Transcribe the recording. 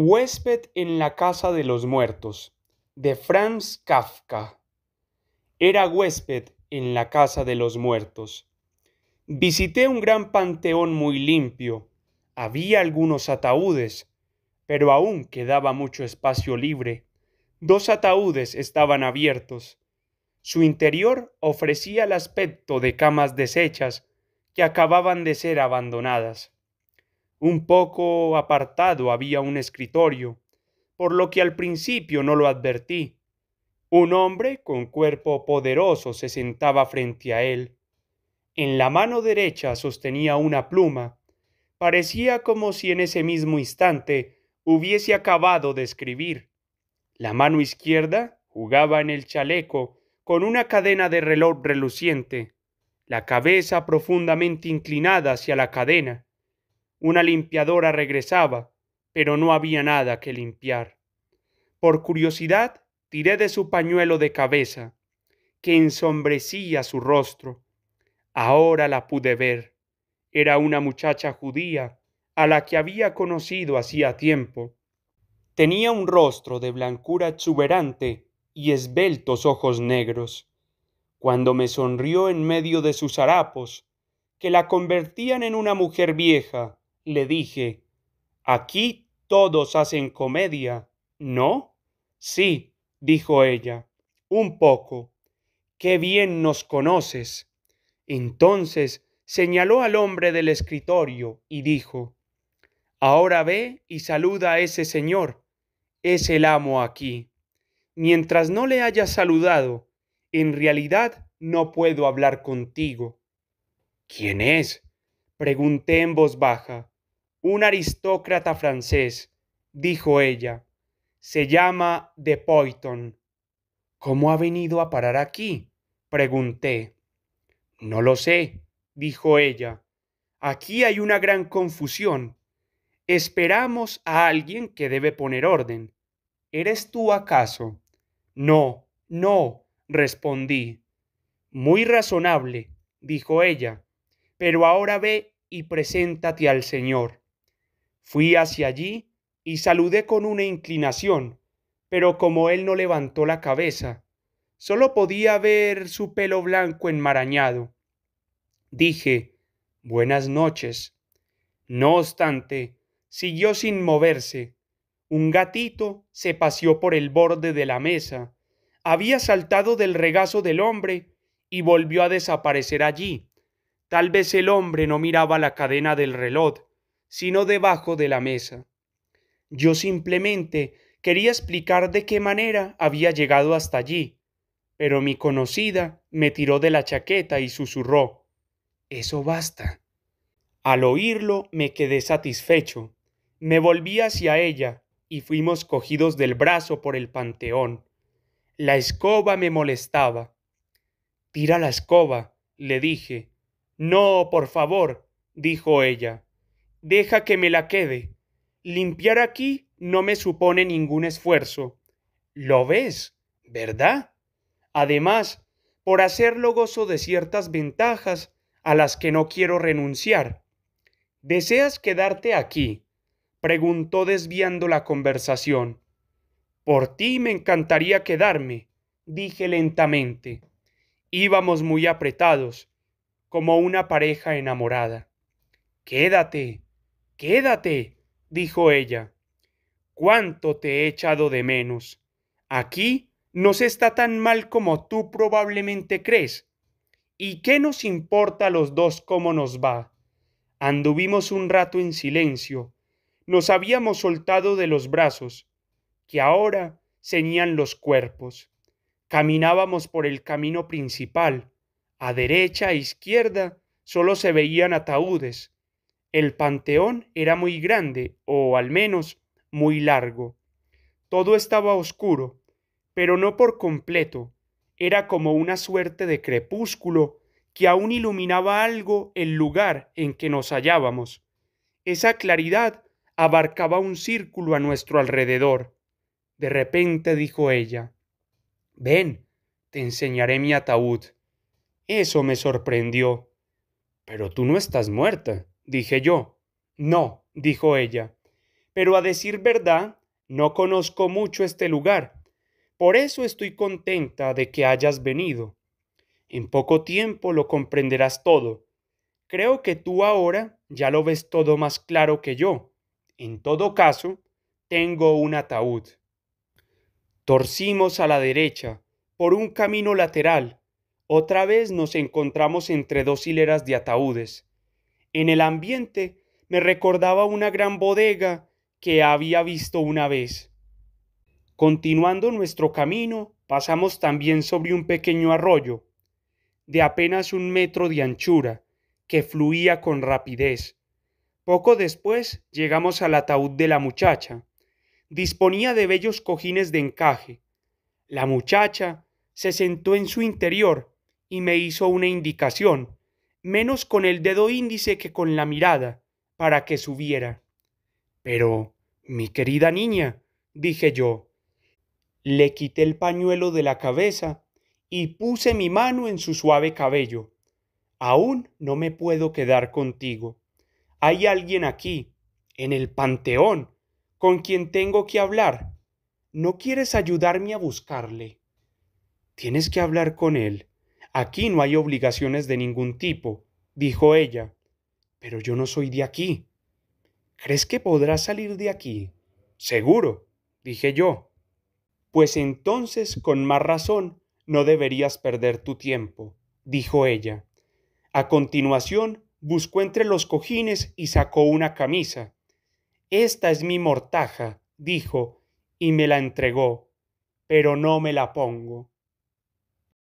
Huésped en la casa de los muertos, de Franz Kafka. Era huésped en la casa de los muertos. Visité un gran panteón muy limpio. Había algunos ataúdes, pero aún quedaba mucho espacio libre. Dos ataúdes estaban abiertos. Su interior ofrecía el aspecto de camas deshechas que acababan de ser abandonadas. Un poco apartado había un escritorio, por lo que al principio no lo advertí. Un hombre con cuerpo poderoso se sentaba frente a él. En la mano derecha sostenía una pluma. Parecía como si en ese mismo instante hubiese acabado de escribir. La mano izquierda jugaba en el chaleco con una cadena de reloj reluciente, la cabeza profundamente inclinada hacia la cadena. Una limpiadora regresaba, pero no había nada que limpiar. Por curiosidad, tiré de su pañuelo de cabeza, que ensombrecía su rostro. Ahora la pude ver. Era una muchacha judía a la que había conocido hacía tiempo. Tenía un rostro de blancura exuberante y esbeltos ojos negros. Cuando me sonrió en medio de sus harapos, que la convertían en una mujer vieja, le dije, aquí todos hacen comedia, ¿no? Sí, dijo ella, un poco. Qué bien nos conoces. Entonces señaló al hombre del escritorio y dijo, Ahora ve y saluda a ese señor. Es el amo aquí. Mientras no le hayas saludado, en realidad no puedo hablar contigo. ¿Quién es? pregunté en voz baja un aristócrata francés, dijo ella. Se llama de Poiton. ¿Cómo ha venido a parar aquí? pregunté. No lo sé, dijo ella. Aquí hay una gran confusión. Esperamos a alguien que debe poner orden. ¿Eres tú acaso? No, no, respondí. Muy razonable, dijo ella, pero ahora ve y preséntate al Señor. Fui hacia allí y saludé con una inclinación, pero como él no levantó la cabeza, solo podía ver su pelo blanco enmarañado. Dije, Buenas noches. No obstante, siguió sin moverse. Un gatito se paseó por el borde de la mesa, había saltado del regazo del hombre y volvió a desaparecer allí. Tal vez el hombre no miraba la cadena del reloj, sino debajo de la mesa. Yo simplemente quería explicar de qué manera había llegado hasta allí, pero mi conocida me tiró de la chaqueta y susurró Eso basta. Al oírlo me quedé satisfecho. Me volví hacia ella y fuimos cogidos del brazo por el panteón. La escoba me molestaba. Tira la escoba, le dije. No, por favor, dijo ella deja que me la quede. Limpiar aquí no me supone ningún esfuerzo. Lo ves, ¿verdad? Además, por hacerlo gozo de ciertas ventajas a las que no quiero renunciar. ¿Deseas quedarte aquí? preguntó desviando la conversación. Por ti me encantaría quedarme, dije lentamente. Íbamos muy apretados, como una pareja enamorada. Quédate, Quédate, dijo ella. ¿Cuánto te he echado de menos? Aquí no se está tan mal como tú probablemente crees. ¿Y qué nos importa a los dos cómo nos va? Anduvimos un rato en silencio. Nos habíamos soltado de los brazos, que ahora ceñían los cuerpos. Caminábamos por el camino principal. A derecha e izquierda solo se veían ataúdes. El panteón era muy grande, o al menos muy largo. Todo estaba oscuro, pero no por completo. Era como una suerte de crepúsculo que aún iluminaba algo el lugar en que nos hallábamos. Esa claridad abarcaba un círculo a nuestro alrededor. De repente dijo ella, Ven, te enseñaré mi ataúd. Eso me sorprendió. Pero tú no estás muerta dije yo. No, dijo ella. Pero a decir verdad, no conozco mucho este lugar. Por eso estoy contenta de que hayas venido. En poco tiempo lo comprenderás todo. Creo que tú ahora ya lo ves todo más claro que yo. En todo caso, tengo un ataúd. Torcimos a la derecha, por un camino lateral. Otra vez nos encontramos entre dos hileras de ataúdes. En el ambiente me recordaba una gran bodega que había visto una vez. Continuando nuestro camino, pasamos también sobre un pequeño arroyo, de apenas un metro de anchura, que fluía con rapidez. Poco después llegamos al ataúd de la muchacha. Disponía de bellos cojines de encaje. La muchacha se sentó en su interior y me hizo una indicación menos con el dedo índice que con la mirada, para que subiera. Pero, mi querida niña, dije yo, le quité el pañuelo de la cabeza y puse mi mano en su suave cabello. Aún no me puedo quedar contigo. Hay alguien aquí, en el panteón, con quien tengo que hablar. ¿No quieres ayudarme a buscarle? Tienes que hablar con él, Aquí no hay obligaciones de ningún tipo, dijo ella. Pero yo no soy de aquí. ¿Crees que podrás salir de aquí? Seguro, dije yo. Pues entonces, con más razón, no deberías perder tu tiempo, dijo ella. A continuación, buscó entre los cojines y sacó una camisa. Esta es mi mortaja, dijo, y me la entregó, pero no me la pongo.